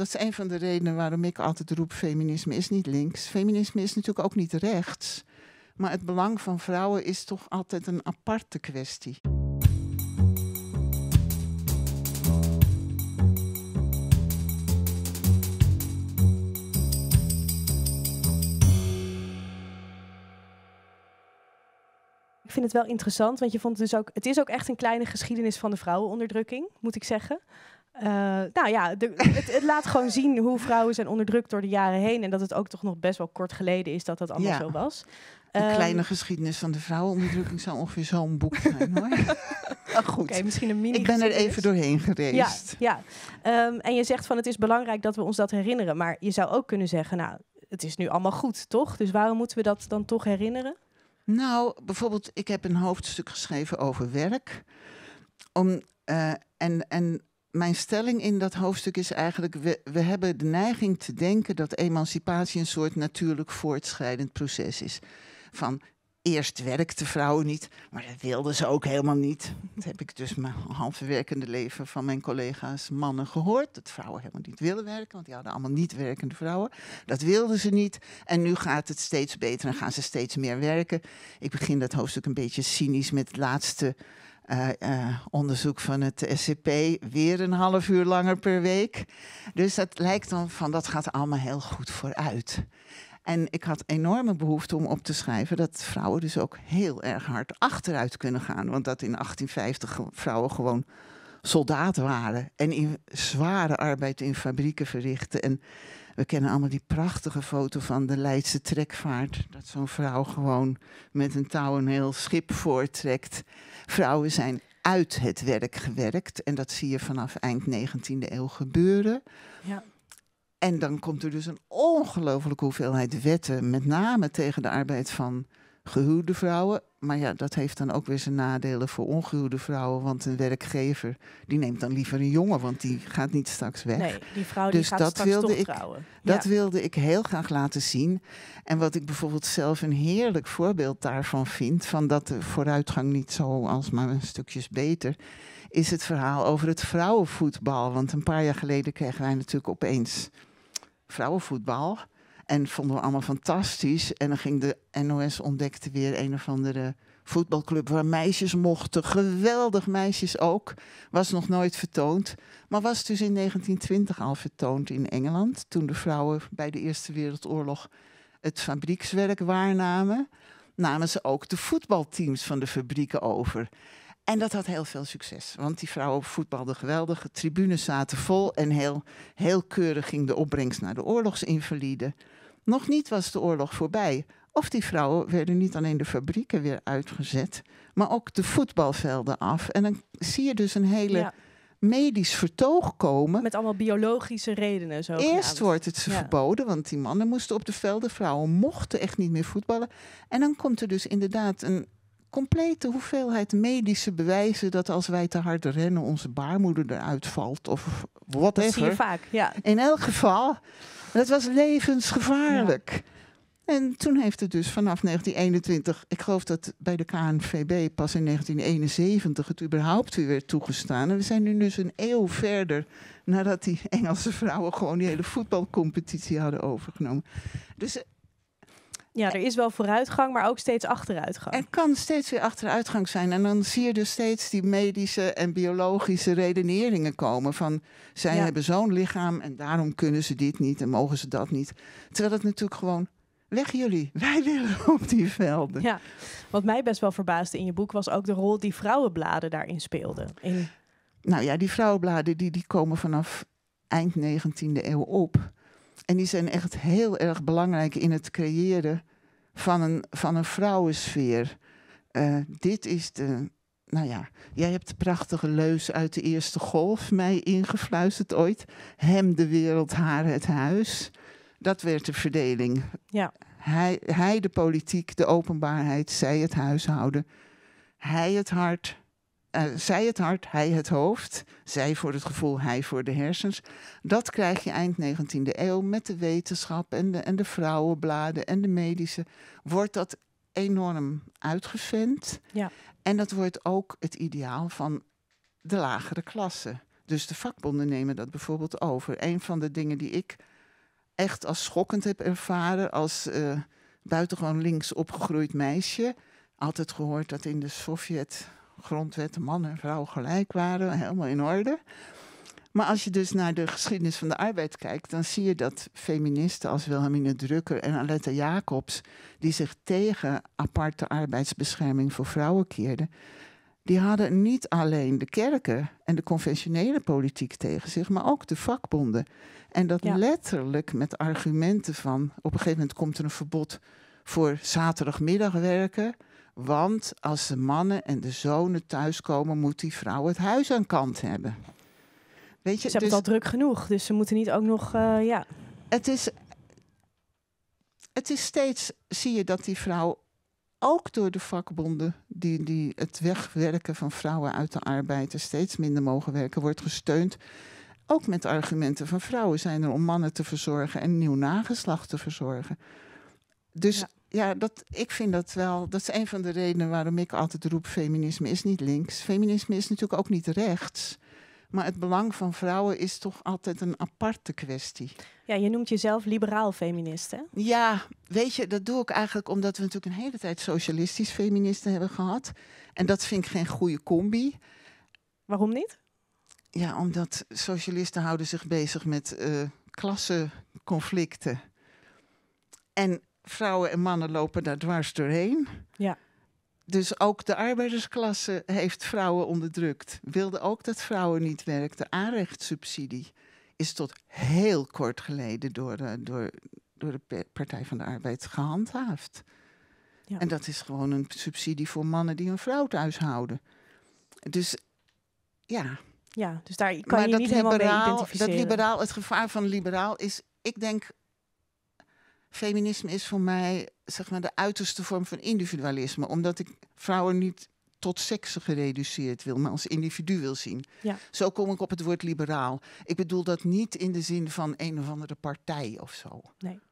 dat is een van de redenen waarom ik altijd roep: feminisme is niet links. Feminisme is natuurlijk ook niet rechts. Maar het belang van vrouwen is toch altijd een aparte kwestie. Ik vind het wel interessant, want je vond het dus ook. Het is ook echt een kleine geschiedenis van de vrouwenonderdrukking, moet ik zeggen. Eh, nou ja, het, het, laat gewoon zien hoe vrouwen zijn onderdrukt door de jaren heen. En dat het ook toch nog best wel kort geleden is dat dat allemaal zo was. De ehm, kleine geschiedenis van de vrouwenonderdrukking zou ongeveer zo'n boek zijn hoor. Nou, goed, misschien een mini ik ben er even doorheen gereisd. Ja, ja. Ehm, en je zegt van het is belangrijk dat we ons dat herinneren. Maar je zou ook kunnen zeggen, nou, het is nu allemaal goed, toch? Dus waarom moeten we dat dan toch herinneren? Nou, bijvoorbeeld, ik heb een hoofdstuk geschreven over werk. Om, eh, en, en mijn stelling in dat hoofdstuk is eigenlijk: we, we hebben de neiging te denken dat emancipatie een soort natuurlijk voortschrijdend proces is. Van eerst werkten vrouwen niet, maar dat wilden ze ook helemaal niet. Dat heb ik dus mijn werkende leven van mijn collega's mannen gehoord. Dat vrouwen helemaal niet willen werken, want die hadden allemaal niet werkende vrouwen. Dat wilden ze niet. En nu gaat het steeds beter en gaan ze steeds meer werken. Ik begin dat hoofdstuk een beetje cynisch met het laatste eh, eh, onderzoek van het SCP weer een half uur langer per week. Dus dat lijkt dan van dat gaat allemaal heel goed vooruit. En ik had enorme behoefte om op te schrijven dat vrouwen dus ook heel erg hard achteruit kunnen gaan. Want dat in 1850 vrouwen gewoon soldaat waren en in zware arbeid in fabrieken verrichten. En we kennen allemaal die prachtige foto van de Leidse trekvaart. Dat zo'n vrouw gewoon met een touw een heel schip voorttrekt. Vrouwen zijn uit het werk gewerkt. En dat zie je vanaf eind 19e eeuw gebeuren. Ja. En dan komt er dus een ongelooflijke hoeveelheid wetten, met name tegen de arbeid van gehuwde vrouwen. Maar ja, dat heeft dan ook weer zijn nadelen voor ongehuwde vrouwen. Want een werkgever die neemt dan liever een jongen, want die gaat niet straks weg. Nee, die vrouw dus die gaat dat straks wilde ik, trouwen. Dat wilde ik heel graag laten zien. En wat ik bijvoorbeeld zelf een heerlijk voorbeeld daarvan vind, van dat de vooruitgang niet zo als maar een stukjes beter, is het verhaal over het vrouwenvoetbal. Want een paar jaar geleden kregen wij natuurlijk opeens vrouwenvoetbal. En vonden we allemaal fantastisch. En dan ging de NOS ontdekte weer een of andere voetbalclub waar meisjes mochten. Geweldig meisjes ook. Was nog nooit vertoond. Maar was dus in 1920 al vertoond in Engeland. Toen de vrouwen bij de Eerste Wereldoorlog het fabriekswerk waarnamen. Namen ze ook de voetbalteams van de fabrieken over. En dat had heel veel succes. Want die vrouwen voetbalden geweldig. De tribunes zaten vol. En heel, heel keurig ging de opbrengst naar de oorlogsinvaliden. Nog niet was de oorlog voorbij. Of die vrouwen werden niet alleen de fabrieken weer uitgezet, maar ook de voetbalvelden af. En dan zie je dus een hele medisch vertoog komen. Met allemaal biologische redenen. Zo Eerst wordt het ze verboden, want die mannen moesten op de velden, vrouwen mochten echt niet meer voetballen. En dan komt er dus inderdaad een complete hoeveelheid medische bewijzen dat als wij te hard rennen, onze baarmoeder eruit valt of wat. Dat zie je vaak, ja. In elk geval, dat was levensgevaarlijk. En toen heeft het dus vanaf 1921, ik geloof dat bij de KNVB pas in 1971 het überhaupt weer werd toegestaan. En we zijn nu dus een eeuw verder nadat die Engelse vrouwen gewoon die hele voetbalcompetitie hadden overgenomen. Dus eh, ja, er is wel vooruitgang, maar ook steeds achteruitgang. Er kan steeds weer achteruitgang zijn. En dan zie je dus steeds die medische en biologische redeneringen komen. Van zij hebben zo'n lichaam en daarom kunnen ze dit niet en mogen ze dat niet. Terwijl het natuurlijk gewoon weg jullie. Wij willen op die velden. Ja, wat mij best wel verbaasde in je boek was ook de rol die vrouwenbladen daarin speelden. In... Nou ja, die vrouwenbladen die, die komen vanaf eind 19e eeuw op. En die zijn echt heel erg belangrijk in het creëren van een, van een vrouwensfeer. Eh, dit is de. Nou ja, jij hebt de prachtige leus uit de eerste golf mij ingefluisterd ooit. Hem de wereld, haar het huis. Dat werd de verdeling. Ja. Hij, hij de politiek, de openbaarheid, zij het huishouden. Hij het hart, eh, zij het hart, hij het hoofd, zij voor het gevoel, hij voor de hersens. Dat krijg je eind 19e eeuw met de wetenschap en de, en de vrouwenbladen en de medische. Wordt dat enorm uitgevend. Ja. En dat wordt ook het ideaal van de lagere klasse. Dus de vakbonden nemen dat bijvoorbeeld over. Een van de dingen die ik echt als schokkend heb ervaren als eh, buitengewoon links opgegroeid meisje. Altijd gehoord dat in de Sovjet grondwet, man en vrouw gelijk waren, helemaal in orde. Maar als je dus naar de geschiedenis van de arbeid kijkt, dan zie je dat feministen als Wilhelmine Drucker en Aletta Jacobs, die zich tegen aparte arbeidsbescherming voor vrouwen keerden, die hadden niet alleen de kerken en de conventionele politiek tegen zich, maar ook de vakbonden. En dat letterlijk met argumenten van, op een gegeven moment komt er een verbod voor zaterdagmiddag werken. Want als de mannen en de zonen thuiskomen, moet die vrouw het huis aan kant hebben. Weet je, ze hebben dus- het al druk genoeg, dus ze moeten niet ook nog. Eh, ja. Het is. Het is steeds, zie je dat die vrouw ook door de vakbonden, die, die het wegwerken van vrouwen uit de arbeid er steeds minder mogen werken, wordt gesteund. Ook met argumenten van vrouwen zijn er om mannen te verzorgen en nieuw nageslacht te verzorgen. Dus ja, dat, ik vind dat wel. Dat is een van de redenen waarom ik altijd roep: feminisme is niet links. Feminisme is natuurlijk ook niet rechts. Maar het belang van vrouwen is toch altijd een aparte kwestie. Ja, je noemt jezelf liberaal feminist, hè? Ja, weet je, dat doe ik eigenlijk omdat we natuurlijk een hele tijd socialistisch feministen hebben gehad. En dat vind ik geen goede combi. Waarom niet? Ja, omdat socialisten houden zich bezig met uh, klassenconflicten. En vrouwen en mannen lopen daar dwars doorheen. Ja. Dus ook de arbeidersklasse heeft vrouwen onderdrukt. Wilde ook dat vrouwen niet werkten. Aanrechtssubsidie is tot heel kort geleden door de, eh, door, door de Partij van de Arbeid gehandhaafd. Ja. En dat is gewoon een subsidie voor mannen die een vrouw thuis houden. Dus ja. Ja, dus daar kan je niet helemaal mee identificeren. Dat liberaal, het gevaar van liberaal is, ik denk feminisme is voor mij zeg maar, de uiterste vorm van individualisme. Omdat ik vrouwen niet tot seksen gereduceerd wil, maar als individu wil zien. Ja. Zo kom ik op het woord liberaal. Ik bedoel dat niet in de zin van een of andere partij of zo. Nee.